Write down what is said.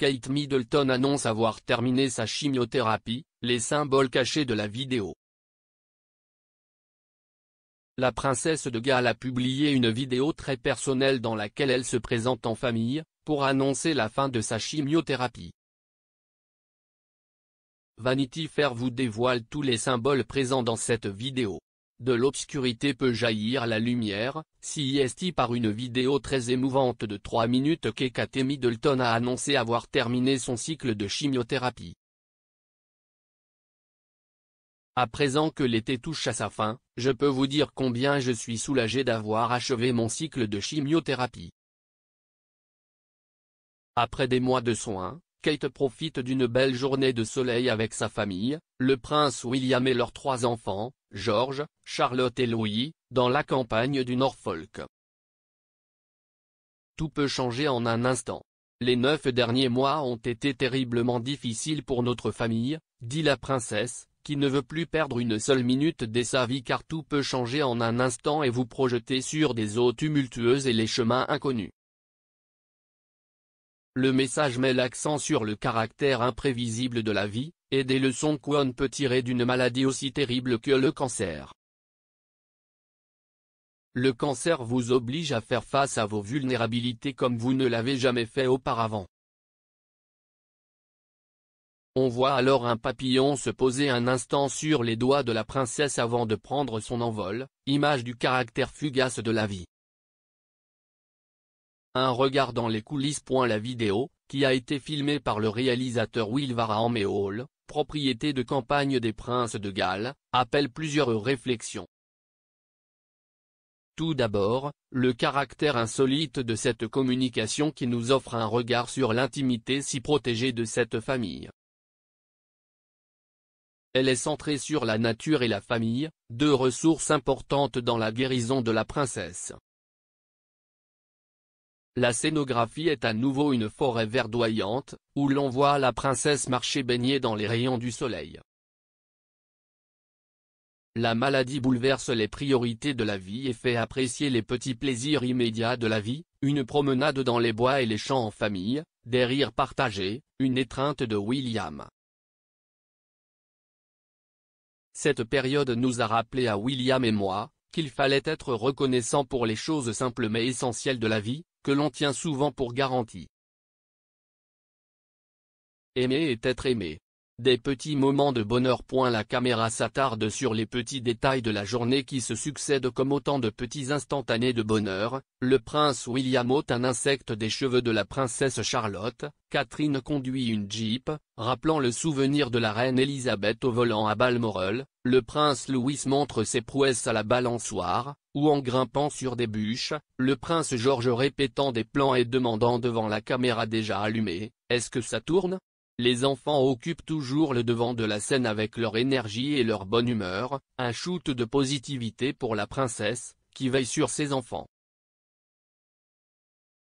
Kate Middleton annonce avoir terminé sa chimiothérapie, les symboles cachés de la vidéo. La princesse de Galles a publié une vidéo très personnelle dans laquelle elle se présente en famille, pour annoncer la fin de sa chimiothérapie. Vanity Fair vous dévoile tous les symboles présents dans cette vidéo de l'obscurité peut jaillir la lumière, si est-il par une vidéo très émouvante de 3 minutes qu'Ekate Middleton a annoncé avoir terminé son cycle de chimiothérapie. À présent que l'été touche à sa fin, je peux vous dire combien je suis soulagé d'avoir achevé mon cycle de chimiothérapie. Après des mois de soins, Kate profite d'une belle journée de soleil avec sa famille, le prince William et leurs trois enfants, George, Charlotte et Louis, dans la campagne du Norfolk. Tout peut changer en un instant. Les neuf derniers mois ont été terriblement difficiles pour notre famille, dit la princesse, qui ne veut plus perdre une seule minute de sa vie car tout peut changer en un instant et vous projeter sur des eaux tumultueuses et les chemins inconnus. Le message met l'accent sur le caractère imprévisible de la vie, et des leçons qu'on peut tirer d'une maladie aussi terrible que le cancer. Le cancer vous oblige à faire face à vos vulnérabilités comme vous ne l'avez jamais fait auparavant. On voit alors un papillon se poser un instant sur les doigts de la princesse avant de prendre son envol, image du caractère fugace de la vie. Un regard dans les coulisses. La vidéo, qui a été filmée par le réalisateur Will Vara Hall, propriété de campagne des princes de Galles, appelle plusieurs réflexions. Tout d'abord, le caractère insolite de cette communication qui nous offre un regard sur l'intimité si protégée de cette famille. Elle est centrée sur la nature et la famille, deux ressources importantes dans la guérison de la princesse. La scénographie est à nouveau une forêt verdoyante, où l'on voit la princesse marcher baignée dans les rayons du soleil. La maladie bouleverse les priorités de la vie et fait apprécier les petits plaisirs immédiats de la vie, une promenade dans les bois et les champs en famille, des rires partagés, une étreinte de William. Cette période nous a rappelé à William et moi, qu'il fallait être reconnaissant pour les choses simples mais essentielles de la vie, que l'on tient souvent pour garantie. Aimer est être aimé. Des petits moments de bonheur. La caméra s'attarde sur les petits détails de la journée qui se succèdent comme autant de petits instantanés de bonheur, le prince William ôte un insecte des cheveux de la princesse Charlotte, Catherine conduit une jeep, rappelant le souvenir de la reine Elisabeth au volant à Balmoral, le prince Louis montre ses prouesses à la balançoire, ou en grimpant sur des bûches, le prince George répétant des plans et demandant devant la caméra déjà allumée, est-ce que ça tourne les enfants occupent toujours le devant de la scène avec leur énergie et leur bonne humeur, un shoot de positivité pour la princesse, qui veille sur ses enfants.